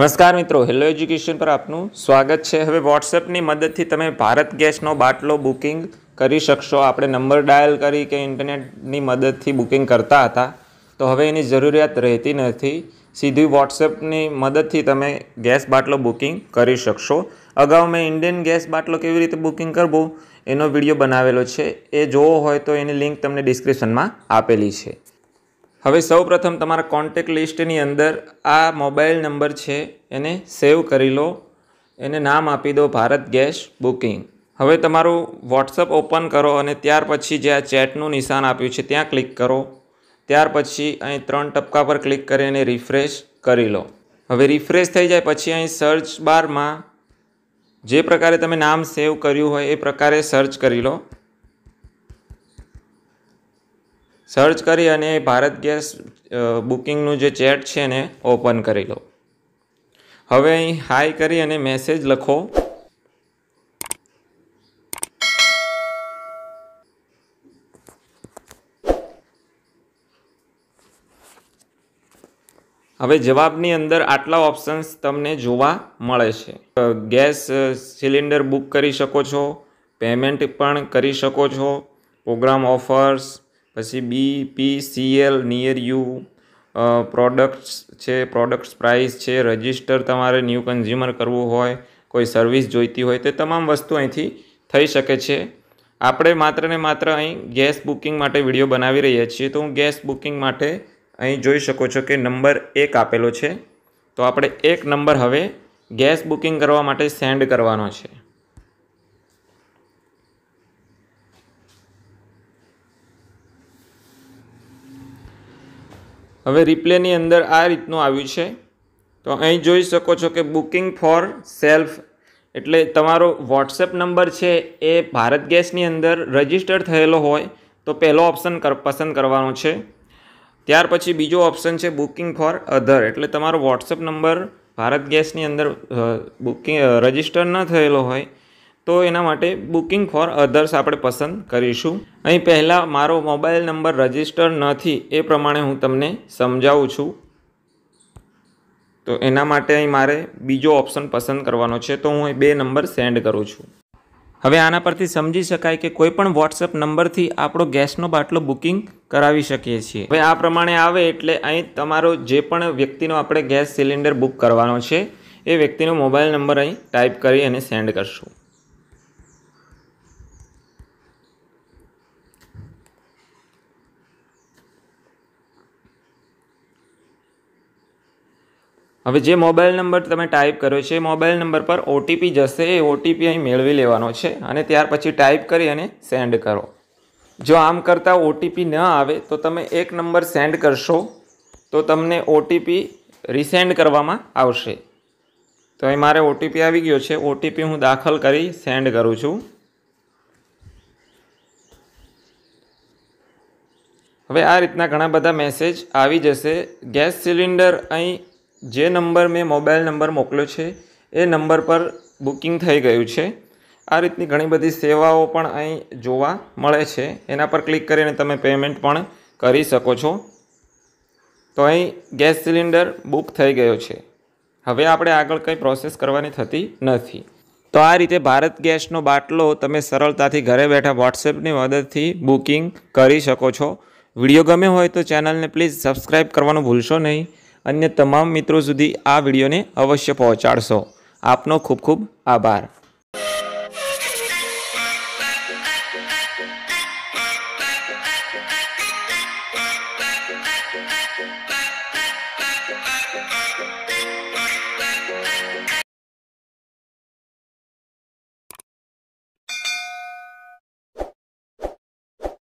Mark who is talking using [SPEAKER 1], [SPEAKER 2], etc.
[SPEAKER 1] નમસ્કાર મિત્રો hello education પર આપનું સ્વાગત છે હવે વોટ્સએપની મદદથી તમે ભારત ગેસનો બાટલો બુકિંગ કરી શકશો આપણે નંબર ડાયલ કરી કે ઇન્ટરનેટની મદદથી બુકિંગ કરતા હતા તો હવે એની જરૂરિયાત રહેતી નથી સીધી વોટ્સએપની મદદથી તમે ગેસ બાટલો બુકિંગ કરી શકશો અગાઉ મેં ઇન્ડિયન ગેસ બાટલો કેવી રીતે બુકિંગ કરવો એનો વિડીયો બનાવેલો છે એ જોવો હોય તો એની લિંક તમને ડિસ્ક્રિપ્શનમાં આપેલી છે હવે સૌપ્રથમ તમારા કોન્ટેક લિસ્ટની અંદર આ મોબાઈલ નંબર છે એને સેવ કરી લો એને નામ આપી દો ભારત ગેસ બુકિંગ હવે તમારું વોટ્સઅપ ઓપન કરો અને ત્યાર પછી જે આ ચેટનું નિશાન આપ્યું છે ત્યાં ક્લિક કરો ત્યાર પછી અહીં ત્રણ ટપકા પર ક્લિક કરી અને રિફ્રેશ કરી લો હવે રિફ્રેશ થઈ જાય પછી અહીં સર્ચ બારમાં જે પ્રકારે તમે નામ સેવ કર્યું હોય એ પ્રકારે સર્ચ કરી લો સર્ચ કરી અને ભારત ગેસ બુકિંગનું જે ચેટ છે એને ઓપન કરી લો હવે અહીં હાઈ કરી અને મેસેજ લખો હવે જવાબની અંદર આટલા ઓપ્શન્સ તમને જોવા મળે છે ગેસ સિલિન્ડર બુક કરી શકો છો પેમેન્ટ પણ કરી શકો છો પ્રોગ્રામ ઓફર્સ પછી B P CL near you products છે પ્રોડક્ટ્સ પ્રાઇસ છે રજિસ્ટર તમારે ન્યૂ કન્ઝ્યુમર કરવું હોય કોઈ સર્વિસ જોઈતી હોય તે તમામ વસ્તુ અહીંથી થઈ શકે છે આપણે માત્ર ને માત્ર અહીં ગેસ બુકિંગ માટે વિડીયો બનાવી રહ્યા છીએ તો હું ગેસ બુકિંગ માટે અહીં જોઈ શકો છો કે નંબર એક આપેલો છે તો આપણે એક નંબર હવે ગેસ બુકિંગ કરવા માટે સેન્ડ કરવાનો છે હવે રિપ્લેની અંદર આ રીતનું આવ્યું છે તો અહીં જોઈ શકો છો કે બુકિંગ ફોર સેલ્ફ એટલે તમારો વોટ્સએપ નંબર છે એ ભારત ગેસની અંદર રજિસ્ટર થયેલો હોય તો પહેલો ઓપ્શન પસંદ કરવાનો છે ત્યાર પછી બીજો ઓપ્શન છે બુકિંગ ફોર અધર એટલે તમારો વોટ્સએપ નંબર ભારત ગેસની અંદર બુકિંગ રજીસ્ટર ન થયેલો હોય તો એના માટે બુકિંગ ફોર અધર્સ આપણે પસંદ કરીશું અહીં પહેલાં મારો મોબાઈલ નંબર રજિસ્ટર નથી એ પ્રમાણે હું તમને સમજાવું છું તો એના માટે અહીં મારે બીજો ઓપ્શન પસંદ કરવાનો છે તો હું બે નંબર સેન્ડ કરું છું હવે આના પરથી સમજી શકાય કે કોઈ પણ વોટ્સઅપ નંબરથી આપણો ગેસનો બાટલો બુકિંગ કરાવી શકીએ છીએ હવે આ પ્રમાણે આવે એટલે અહીં તમારો જે પણ વ્યક્તિનો આપણે ગેસ સિલિન્ડર બુક કરવાનો છે એ વ્યક્તિનો મોબાઈલ નંબર અહીં ટાઈપ કરી અને સેન્ડ કરશું હવે જે મોબાઈલ નંબર તમે ટાઈપ કર્યો છે એ મોબાઈલ નંબર પર ઓટીપી જશે એ ઓટીપી અહીં મેળવી લેવાનો છે અને ત્યાર પછી ટાઈપ કરી અને સેન્ડ કરો જો આમ કરતાં ઓટીપી ન આવે તો તમે એક નંબર સેન્ડ કરશો તો તમને ઓટીપી રિસેન્ડ કરવામાં આવશે તો અહીં મારે ઓટીપી આવી ગયો છે ઓટીપી હું દાખલ કરી સેન્ડ કરું છું હવે આ રીતના ઘણા બધા મેસેજ આવી જશે ગેસ સિલિન્ડર અહીં જે નંબર મેં મોબાઈલ નંબર મોકલ્યો છે એ નંબર પર બુકિંગ થઈ ગયું છે આ રીતની ઘણી બધી સેવાઓ પણ અહીં જોવા મળે છે એના પર ક્લિક કરીને તમે પેમેન્ટ પણ કરી શકો છો તો અહીં ગેસ સિલિન્ડર બુક થઈ ગયો છે હવે આપણે આગળ કંઈ પ્રોસેસ કરવાની થતી નથી તો આ રીતે ભારત ગેસનો બાટલો તમે સરળતાથી ઘરે બેઠા વોટ્સએપની મદદથી બુકિંગ કરી શકો છો વિડીયો ગમે હોય તો ચેનલને પ્લીઝ સબસ્ક્રાઈબ કરવાનું ભૂલશો નહીં અન્ય તમામ મિત્રો સુધી આ વિડીયોને અવશ્ય પહોંચાડશો આપનો ખૂબ ખૂબ આભાર